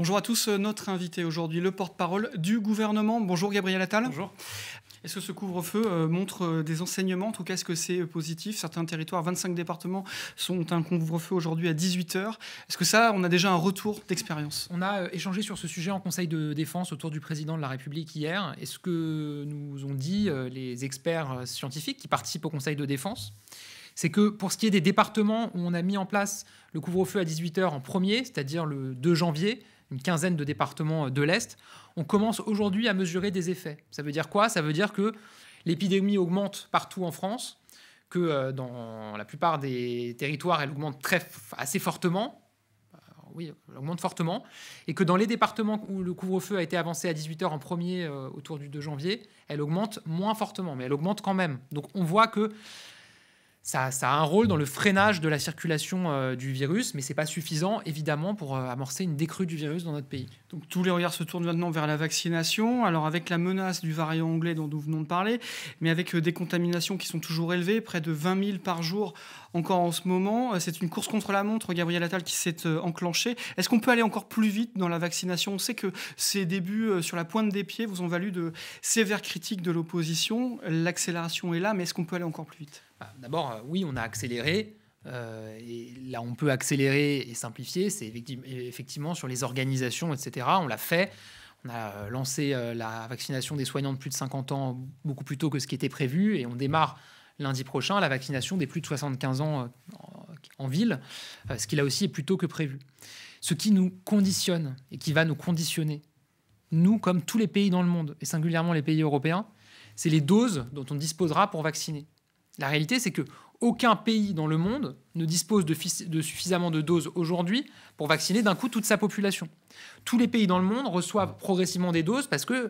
Bonjour à tous. Euh, notre invité aujourd'hui, le porte-parole du gouvernement. Bonjour Gabriel Attal. Bonjour. Est-ce que ce couvre-feu euh, montre euh, des enseignements En tout cas, est-ce que c'est positif Certains territoires, 25 départements, sont un couvre-feu aujourd'hui à 18h. Est-ce que ça, on a déjà un retour d'expérience On a échangé sur ce sujet en Conseil de défense autour du président de la République hier. Est-ce que nous ont dit les experts scientifiques qui participent au Conseil de défense c'est que pour ce qui est des départements où on a mis en place le couvre-feu à 18h en premier, c'est-à-dire le 2 janvier, une quinzaine de départements euh, de l'Est, on commence aujourd'hui à mesurer des effets. Ça veut dire quoi Ça veut dire que l'épidémie augmente partout en France, que euh, dans la plupart des territoires, elle augmente très, assez fortement. Euh, oui, elle augmente fortement. Et que dans les départements où le couvre-feu a été avancé à 18h en premier autour du 2 janvier, elle augmente moins fortement, mais elle augmente quand même. Donc on voit que ça, a un rôle dans le freinage de la circulation euh, du virus, mais ce n'est pas suffisant, évidemment, pour euh, amorcer une décrue du virus dans notre pays. Donc tous les regards se tournent maintenant vers la vaccination, alors avec la menace du variant anglais dont nous venons de parler, mais avec euh, des contaminations qui sont toujours élevées, près de 20 000 par jour encore en ce moment. C'est une course contre la montre, Gabriel Attal, qui s'est enclenchée. Est-ce qu'on peut aller encore plus vite dans la vaccination On sait que ces débuts sur la pointe des pieds vous ont valu de sévères critiques de l'opposition. L'accélération est là, mais est-ce qu'on peut aller encore plus vite bah, d'abord, euh, oui, on a accéléré. Euh, et là, on peut accélérer et simplifier. C'est effectivement sur les organisations, etc. On l'a fait. On a euh, lancé la vaccination des soignants de plus de 50 ans beaucoup plus tôt que ce qui était prévu. Et on démarre lundi prochain la vaccination des plus de 75 ans en ville, ce qui là aussi est plus tôt que prévu. Ce qui nous conditionne et qui va nous conditionner, nous comme tous les pays dans le monde, et singulièrement les pays européens, c'est les doses dont on disposera pour vacciner. La réalité, c'est que aucun pays dans le monde ne dispose de, suffisamment de doses aujourd'hui pour vacciner d'un coup toute sa population. Tous les pays dans le monde reçoivent progressivement des doses parce que euh,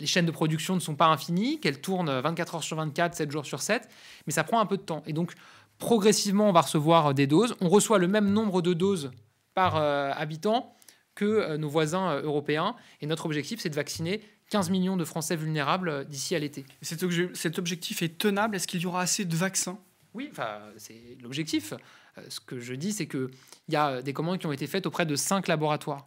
les chaînes de production ne sont pas infinies, qu'elles tournent 24 euh, heures sur 24, 7 jours sur 7, mais ça prend un peu de temps. Et donc, progressivement, on va recevoir euh, des doses. On reçoit le même nombre de doses par habitant que nos voisins européens. Et notre objectif, c'est de vacciner 15 millions de Français vulnérables euh, d'ici à l'été. Cet, objectif est tenable. Est-ce qu'il y aura assez de vaccins oui, c'est l'objectif. Euh, ce que je dis, c'est qu'il y a des commandes qui ont été faites auprès de cinq laboratoires.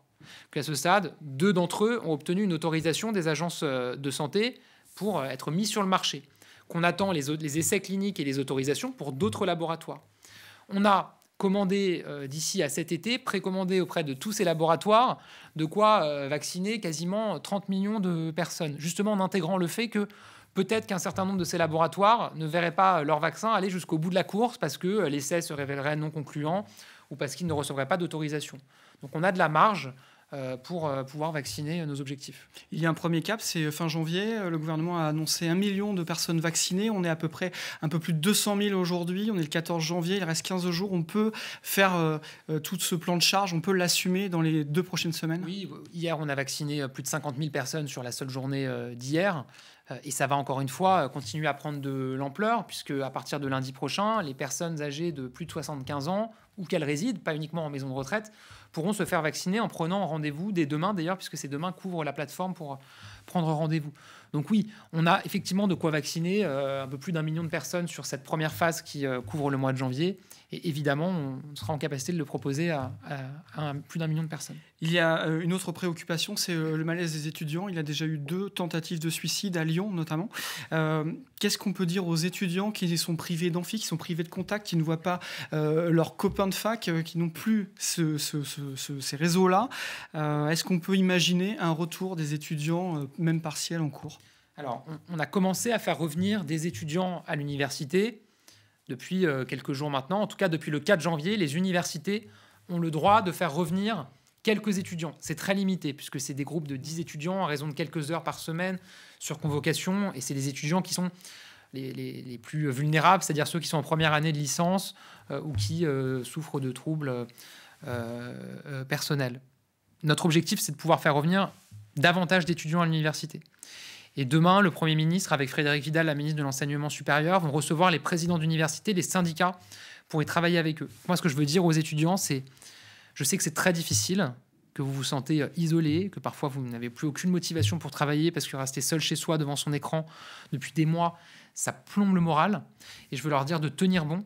Qu'à ce stade, deux d'entre eux ont obtenu une autorisation des agences euh, de santé pour être mis sur le marché. Qu'on attend les, les essais cliniques et les autorisations pour d'autres laboratoires. On a commander euh, d'ici à cet été, précommander auprès de tous ces laboratoires, de quoi euh, vacciner quasiment 30 millions de personnes, justement en intégrant le fait que peut-être qu'un certain nombre de ces laboratoires ne verraient pas leur vaccin aller jusqu'au bout de la course parce que euh, l'essai se révélerait non concluant ou parce qu'ils ne recevraient pas d'autorisation. Donc on a de la marge euh, pour euh, pouvoir vacciner euh, nos objectifs. Il y a un premier cap, c'est fin janvier. Le gouvernement a annoncé un million de personnes vaccinées. On est à peu près un peu plus de 200 000 aujourd'hui. On est le 14 janvier, il reste 15 jours. On peut faire tout ce plan de charge, on peut l'assumer dans les deux prochaines semaines Oui, hier on a vacciné plus de 50 000 personnes sur la seule journée d'hier. Euh, et ça va encore une fois euh, continuer à prendre de l'ampleur, puisque à partir de lundi prochain, les personnes âgées de plus de 75 ans, ou qu'elles résident, pas uniquement en maison de retraite, pourront se faire vacciner en prenant rendez-vous dès demain, d'ailleurs, puisque c'est demain qu'ouvre la plateforme pour euh, prendre rendez-vous. Donc oui, on a effectivement de quoi vacciner un peu plus d'un million de personnes sur cette première phase qui couvre le mois de janvier. Et évidemment, on sera en capacité de le proposer à, plus d'un million de personnes. Il y a euh, une autre préoccupation, c'est euh, le malaise des étudiants. Il y a déjà eu deux tentatives de suicide à Lyon notamment. Euh, qu'est-ce qu'on peut dire aux étudiants qui sont privés d'amphi, qui sont privés de contact, qui ne voient pas leurs copains de fac, qui n'ont plus ces réseaux-là Est-ce qu'on peut imaginer un retour des étudiants, même partiels, en cours alors, on a commencé à faire revenir des étudiants à l'université depuis euh, quelques jours maintenant. En tout cas, depuis le 4 janvier, les universités ont le droit de faire revenir quelques étudiants. C'est très limité puisque c'est des groupes de 10 étudiants en raison de quelques heures par semaine sur convocation et c'est des étudiants qui sont les, plus vulnérables, c'est-à-dire ceux qui sont en première année de licence euh, ou qui euh, souffrent de troubles personnels. Notre objectif, c'est de pouvoir faire revenir davantage d'étudiants à l'université. Et demain, le Premier ministre, avec Frédéric Vidal, la ministre de l'Enseignement supérieur, vont recevoir les présidents d'université, les syndicats, pour y travailler avec eux. Moi, ce que je veux dire aux étudiants, c'est, je sais que c'est très difficile, que vous vous sentez euh, isolé, que parfois vous n'avez plus aucune motivation pour travailler parce que rester seul chez soi devant son écran depuis des mois, ça plombe le moral. Et je veux leur dire de tenir bon,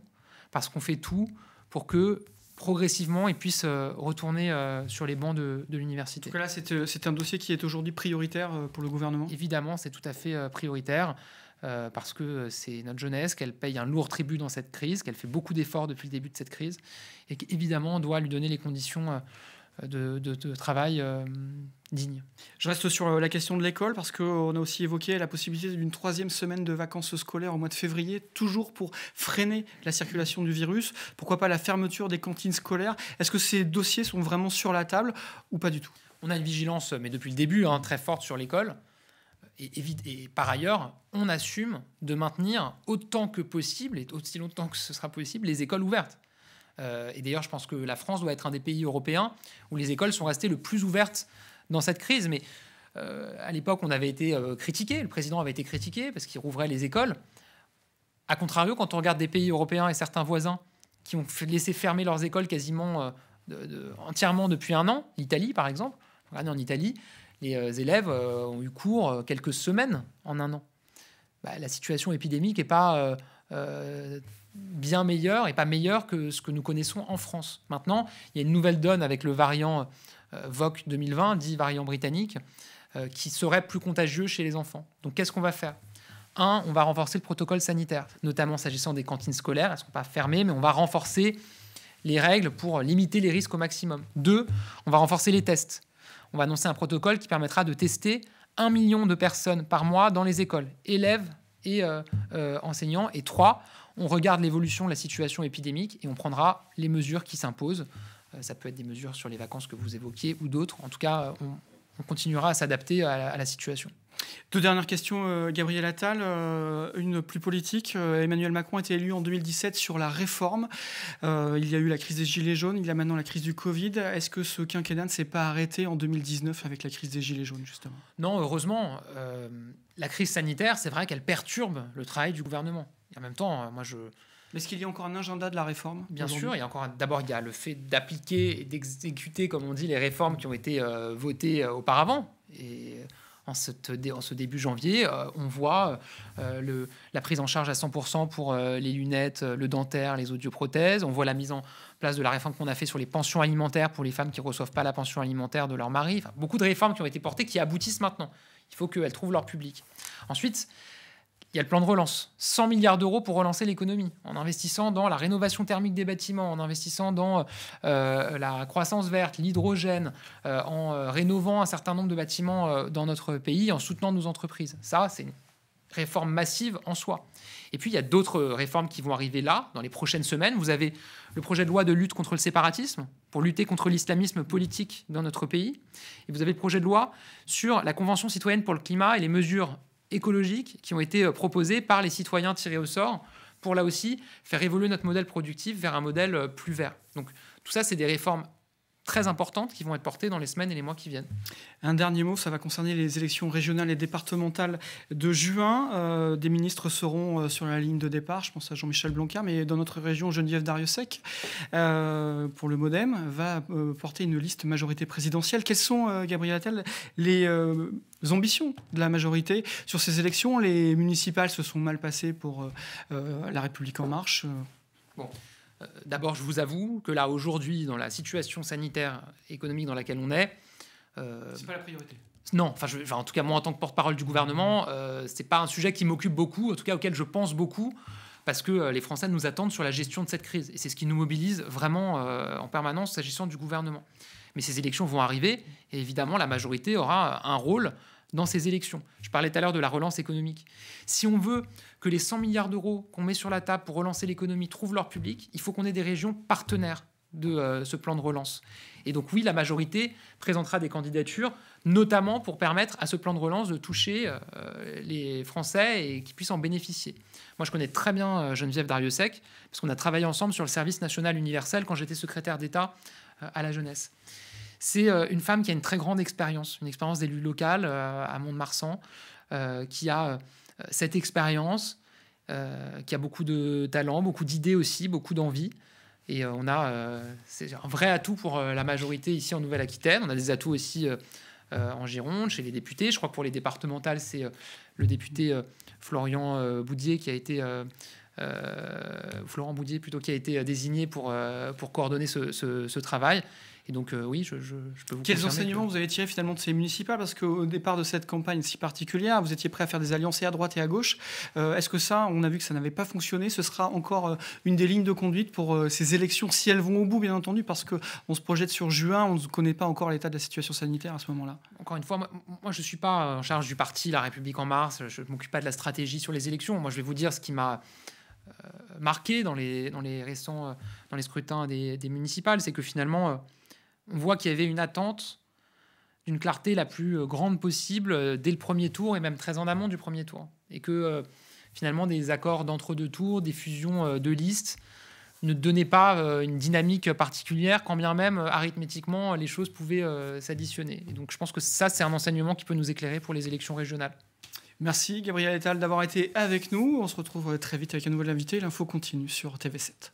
parce qu'on fait tout pour que progressivement et puissent euh, retourner euh, sur les bancs de, de l'université. là, euh, c'est un dossier qui est aujourd'hui prioritaire pour le gouvernement Évidemment, c'est tout à fait prioritaire. parce que c'est notre jeunesse, qu'elle paye un lourd tribut dans cette crise, qu'elle fait beaucoup d'efforts depuis le début de cette crise, et qu'évidemment on doit lui donner les conditions euh, de, travail euh, digne. Je reste sur euh, la question de l'école parce qu'on a aussi évoqué la possibilité d'une troisième semaine de vacances scolaires au mois de février, toujours pour freiner la circulation du virus. Pourquoi pas la fermeture des cantines scolaires Est-ce que ces dossiers sont vraiment sur la table ou pas du tout On a une vigilance, mais depuis le début, hein, très forte sur l'école. et, par ailleurs, on assume de maintenir autant que possible, et aussi longtemps que ce sera possible, les écoles ouvertes. Euh, et d'ailleurs, je pense que la France doit être un des pays européens où les écoles sont restées le plus ouvertes dans cette crise. Mais euh, à l'époque, on avait été euh, critiqué, le président avait été critiqué parce qu'il rouvrait les écoles. A contrario, quand on regarde des pays européens et certains voisins qui ont laissé fermer leurs écoles quasiment de, entièrement depuis un an, l'Italie par exemple, regardez en Italie, les élèves ont eu cours quelques semaines en un an. Bah, la situation épidémique n'est pas bien meilleur et pas meilleur que ce que nous connaissons en France. Maintenant, il y a une nouvelle donne avec le variant euh, VOC 2020, dit variant britannique, euh, qui serait plus contagieux chez les enfants. Donc qu'est-ce qu'on va faire Un, on va renforcer le protocole sanitaire, notamment s'agissant des cantines scolaires, elles ne sont pas fermées, mais on va renforcer les règles pour limiter les risques au maximum. Deux, on va renforcer les tests. On va annoncer un protocole qui permettra de tester un million de personnes par mois dans les écoles, élèves et euh, enseignants. Et trois, on regarde l'évolution de la situation épidémique et on prendra les mesures qui s'imposent. Euh, ça peut être des mesures sur les vacances que vous évoquiez ou d'autres. En tout cas, euh, on, continuera à s'adapter à, la situation. Deux dernières questions, euh, Gabriel Attal. une plus politique. Emmanuel Macron a été élu en 2017 sur la réforme. il y a eu la crise des Gilets jaunes, il y a maintenant la crise du Covid. Est-ce que ce quinquennat ne s'est pas arrêté en 2019 avec la crise des Gilets jaunes, justement Non, heureusement. la crise sanitaire, c'est vrai qu'elle perturbe le travail du gouvernement en même temps, euh, moi je. Est-ce qu'il y a encore un agenda de la réforme Bien sûr, il y a encore d'abord il y a le fait d'appliquer et d'exécuter, comme on dit, les réformes qui ont été euh, votées euh, auparavant. Et en, en, ce début janvier, on voit le, la prise en charge à 100% pour les lunettes, le dentaire, les audioprothèses. On voit la mise en place de la réforme qu'on a fait sur les pensions alimentaires pour les femmes qui ne reçoivent pas la pension alimentaire de leur mari. beaucoup de réformes qui ont été portées qui aboutissent maintenant. Il faut qu'elles trouvent leur public. Ensuite, il y a le plan de relance, 100 milliards d'euros pour relancer l'économie, en investissant dans la rénovation thermique des bâtiments, en investissant dans euh, la croissance verte, l'hydrogène, euh, en euh, rénovant un certain nombre de bâtiments dans notre pays, en soutenant nos entreprises. Ça, c'est une réforme massive en soi. Et puis, il y a d'autres réformes qui vont arriver là, dans les prochaines semaines. Vous avez le projet de loi de lutte contre le séparatisme, pour lutter contre l'islamisme politique dans notre pays. Et vous avez le projet de loi sur la Convention citoyenne pour le climat et les mesures écologiques qui ont été euh, proposées par les citoyens tirés au sort pour là aussi faire évoluer notre modèle productif vers un modèle euh, plus vert. Donc tout ça, c'est des réformes très importantes qui vont être portées dans les semaines et les mois qui viennent. Un dernier mot, ça va concerner les élections régionales et départementales de juin. Euh, des ministres seront euh, sur la ligne de départ, je pense à Jean-Michel Blanquer, mais dans notre région, Geneviève Dariussec, euh, pour le Modem, va porter une liste majorité présidentielle. Quelles sont, Gabriel Attal, les ambitions de la majorité sur ces élections Les municipales se sont mal passées pour La République en marche. Bon. Euh, d'abord, je vous avoue que là, aujourd'hui, dans la situation sanitaire, économique dans laquelle on est... Euh, c'est pas la priorité. Non, enfin, en tout cas, moi, en tant que porte-parole du gouvernement, euh, c'est pas un sujet qui m'occupe beaucoup, en tout cas auquel je pense beaucoup, parce que euh, les Français nous attendent sur la gestion de cette crise. Et c'est ce qui nous mobilise vraiment en permanence s'agissant du gouvernement. Mais ces élections vont arriver, et évidemment, la majorité aura un rôle dans ces élections. Je parlais tout à l'heure de la relance économique. Si on veut que les 100 milliards d'euros qu'on met sur la table pour relancer l'économie trouvent leur public, il faut qu'on ait des régions partenaires de euh, ce plan de relance. Et donc oui, la majorité présentera des candidatures, notamment pour permettre à ce plan de relance de toucher euh, les Français et qu'ils puissent en bénéficier. Moi, je connais très bien euh, Geneviève Dariussec, parce qu'on a travaillé ensemble sur le service national universel quand j'étais secrétaire d'État à la jeunesse. C'est euh, une femme qui a une très grande expérience, une expérience d'élu locale euh, à Mont-de-Marsan, euh, qui a cette expérience, qui a beaucoup de talent, beaucoup d'idées aussi, beaucoup d'envie. Et on a c'est un vrai atout pour la majorité ici en Nouvelle-Aquitaine. On a des atouts aussi en Gironde, chez les députés. Je crois que pour les départementales, c'est le député Florian Boudier qui a été Florent Boudier plutôt qui a été désigné pour, coordonner ce travail et donc, euh, oui, je, peux vous. Quels enseignements vous avez tirés finalement de ces municipales Parce qu'au départ de cette campagne si particulière, vous étiez prêt à faire des alliances à droite et à gauche. Euh, est-ce que ça, on a vu que ça n'avait pas fonctionné Ce sera encore euh, une des lignes de conduite pour ces élections, si elles vont au bout, bien entendu, parce qu'on se projette sur juin, on ne connaît pas encore l'état de la situation sanitaire à ce moment-là. Encore une fois, moi, je ne suis pas en charge du parti La République En Mars, je ne m'occupe pas de la stratégie sur les élections. Moi, je vais vous dire ce qui m'a marqué dans les, dans les récents dans les scrutins des, des municipales, c'est que finalement on voit qu'il y avait une attente d'une clarté la plus euh, grande possible euh, dès le premier tour et même très en amont du premier tour. Et que euh, finalement, des accords d'entre-deux tours, des fusions de listes ne donnaient pas une dynamique particulière, quand bien même arithmétiquement les choses pouvaient s'additionner. Et donc je pense que ça, c'est un enseignement qui peut nous éclairer pour les élections régionales. Merci Gabriel Etal d'avoir été avec nous. On se retrouve très vite avec un nouvel invité. L'info continue sur TV7.